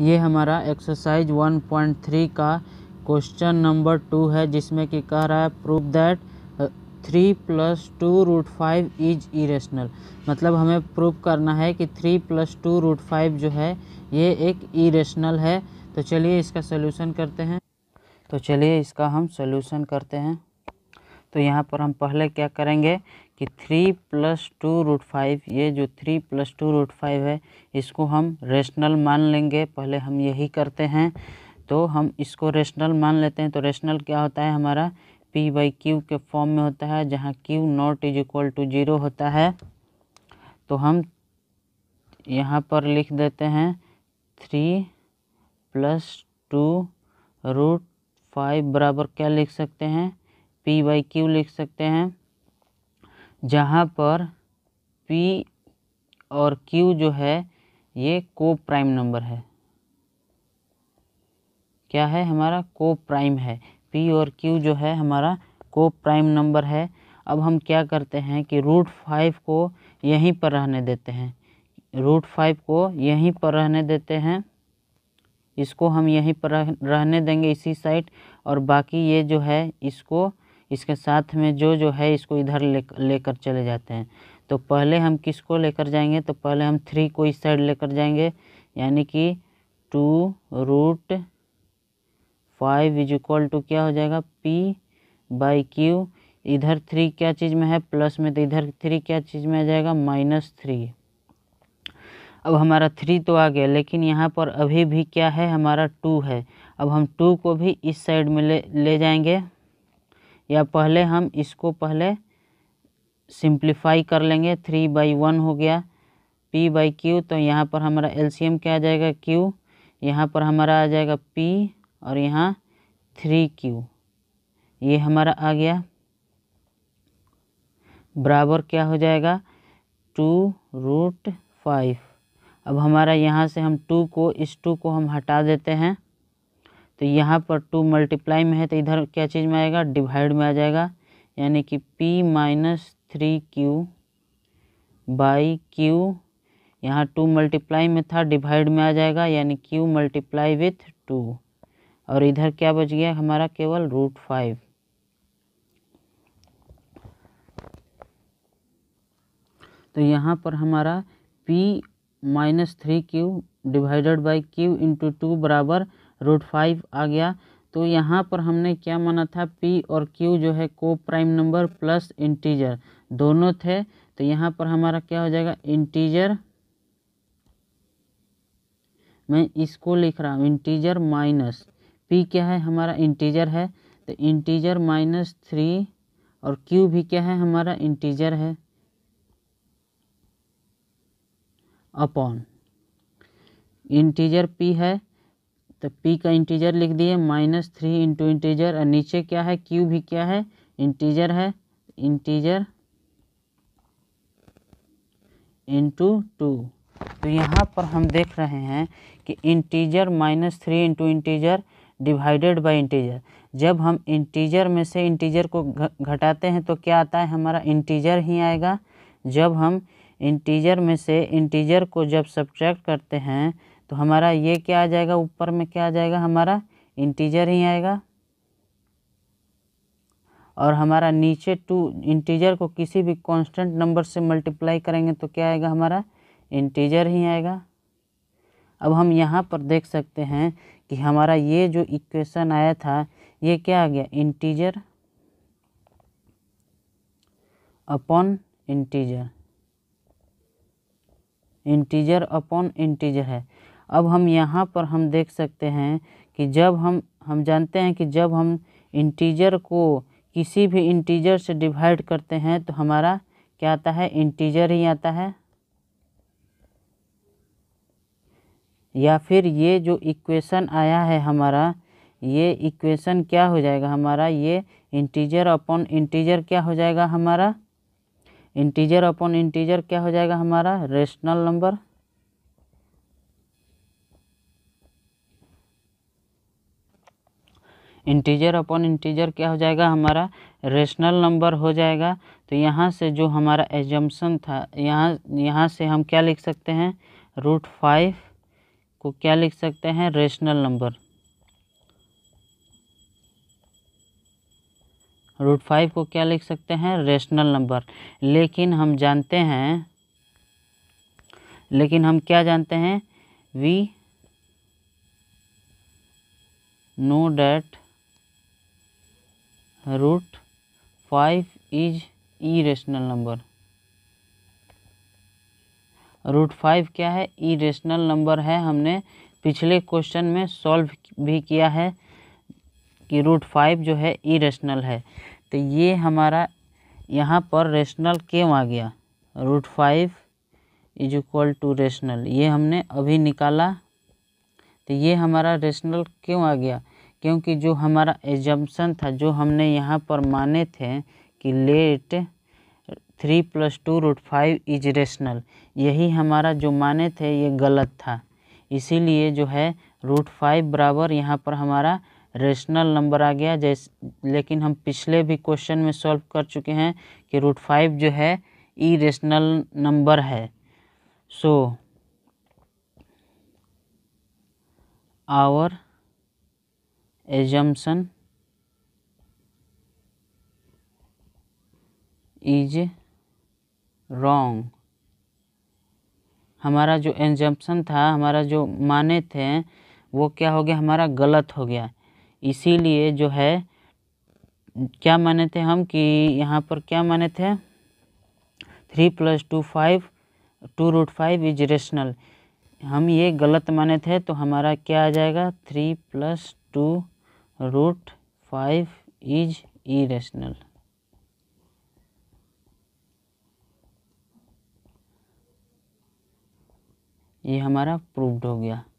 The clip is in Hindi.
ये हमारा एक्सरसाइज 1.3 का क्वेश्चन नंबर टू है जिसमें कि कह रहा है prove that three plus two root five is irrational मतलब हमें प्रूव करना है कि three plus two root five जो है ये एक इरेशनल है तो चलिए इसका सोल्यूशन करते हैं तो चलिए इसका हम सोल्यूशन करते हैं तो यहाँ पर हम पहले क्या करेंगे कि three plus two root five ये जो three plus two root five है इसको हम रेशनल मान लेंगे पहले हम यही करते हैं तो हम इसको रेशनल मान लेते हैं तो रेशनल क्या होता है हमारा पी बाई क्यू के फॉर्म में होता है जहाँ Q not is equal to zero होता है तो हम यहाँ पर लिख देते हैं three plus two root five बराबर क्या लिख सकते हैं पी बाई क्यू लिख सकते हैं जहाँ पर पी और क्यू जो है ये को प्राइम नंबर है क्या है हमारा को प्राइम है पी और क्यू जो है हमारा को प्राइम नंबर है अब हम क्या करते हैं कि रूट फाइव को यहीं पर रहने देते हैं रूट फाइव को यहीं पर रहने देते हैं इसको हम यहीं पर रहने देंगे इसी साइड और बाकी ये जो है इसको इसके साथ में जो जो है इसको इधर ले लेकर चले जाते हैं तो पहले हम किसको लेकर जाएंगे तो पहले हम थ्री को इस साइड लेकर जाएंगे यानी कि two root five is equal to क्या हो जाएगा पी बाई क्यू इधर थ्री क्या चीज़ में है प्लस में तो इधर थ्री क्या चीज़ में आ जाएगा माइनस थ्री अब हमारा थ्री तो आ गया लेकिन यहाँ पर अभी भी क्या है हमारा टू है अब हम टू को भी इस साइड में ले ले जाएंगे या पहले हम इसको पहले सिंप्लीफाई कर लेंगे थ्री बाई वन हो गया पी बाई क्यू तो यहाँ पर हमारा एलसीएम क्या आ जाएगा क्यू यहाँ पर हमारा आ जाएगा पी और यहाँ थ्री क्यू ये हमारा आ गया बराबर क्या हो जाएगा टू रूट फाइव अब हमारा यहाँ से हम टू को इस टू को हम हटा देते हैं तो यहाँ पर टू मल्टीप्लाई में है तो इधर क्या चीज़ में आएगा डिवाइड में आ जाएगा यानी कि P minus three Q by Q यहाँ टू मल्टीप्लाई में था डिवाइड में आ जाएगा यानी क्यू मल्टीप्लाई विथ टू और इधर क्या बच गया हमारा केवल रूट फाइव तो यहाँ पर हमारा P minus three Q divided by Q into two बराबर रूट फाइव आ गया तो यहाँ पर हमने क्या माना था पी और क्यू जो है को प्राइम नंबर प्लस इंटीजर दोनों थे तो यहाँ पर हमारा क्या हो जाएगा इंटीजर मैं इसको लिख रहा हूँ इंटीजर माइनस पी क्या है हमारा इंटीजर है तो इंटीजर माइनस थ्री और क्यू भी क्या है हमारा इंटीजर है अपॉन इंटीजर पी है तो पी का इंटीजर लिख दिए माइनस थ्री इंटू इंटीजर और नीचे क्या है क्यू भी क्या है इंटीजर है इंटीजर इंटू टू तो यहाँ पर हम देख रहे हैं कि integer minus three into integer divided by integer जब हम इंटीजर में से इंटीजर को घटाते हैं तो क्या आता है हमारा इंटीजर ही आएगा जब हम इंटीजर में से इंटीजर को जब सब्ट्रैक्ट करते हैं तो हमारा ये क्या आ जाएगा ऊपर में क्या आ जाएगा हमारा इंटीजर ही आएगा और हमारा नीचे टू इंटीजर को किसी भी कांस्टेंट नंबर से मल्टीप्लाई करेंगे तो क्या आएगा हमारा इंटीजर ही आएगा अब हम यहाँ पर देख सकते हैं कि हमारा ये जो इक्वेशन आया था ये क्या आ गया integer upon integer integer upon integer है अब हम यहाँ पर हम देख सकते हैं कि जब हम हम जानते हैं कि जब हम इंटीजर को किसी भी इंटीजर से डिवाइड करते हैं तो हमारा क्या आता है इंटीजर ही आता है या फिर ये जो इक्वेशन आया है हमारा ये इक्वेशन क्या हो जाएगा हमारा ये इंटीजर अपॉन इंटीजर क्या हो जाएगा हमारा इंटीजर अपॉन इंटीजर क्या हो जाएगा हमारा rational number integer upon integer क्या हो जाएगा हमारा रेशनल नंबर हो जाएगा तो यहाँ से जो हमारा एजम्पन था यहाँ यहाँ से हम क्या लिख सकते हैं रूट फाइव को क्या लिख सकते हैं रेशनल नंबर रूट फाइव को क्या लिख सकते हैं रेशनल नंबर लेकिन हम जानते हैं लेकिन हम क्या जानते हैं we know that root five is irrational number root five क्या है ई रेशनल नंबर है हमने पिछले क्वेश्चन में सॉल्व भी किया है कि रूट फाइव जो है ई रेशनल है तो ये हमारा यहाँ पर रेशनल क्यों आ गया root five is equal to rational ये हमने अभी निकाला तो ये हमारा रेशनल क्यों आ गया क्योंकि जो हमारा एजम्पन था जो हमने यहाँ पर माने थे कि let three plus two root five is rational यही हमारा जो माने थे ये गलत था इसीलिए जो है रूट फाइव बराबर यहाँ पर हमारा रेशनल नंबर आ गया जैसे लेकिन हम पिछले भी क्वेश्चन में सॉल्व कर चुके हैं कि रूट फाइव जो है ई रेशनल नंबर है so our assumption is wrong हमारा जो एजम्पन था हमारा जो माने थे वो क्या हो गया हमारा गलत हो गया इसीलिए जो है क्या माने थे हम कि यहाँ पर क्या माने थे three plus two five two root five is rational हम ये गलत माने थे तो हमारा क्या आ जाएगा three plus two root 5 is irrational. ये हमारा प्रूव्ड हो गया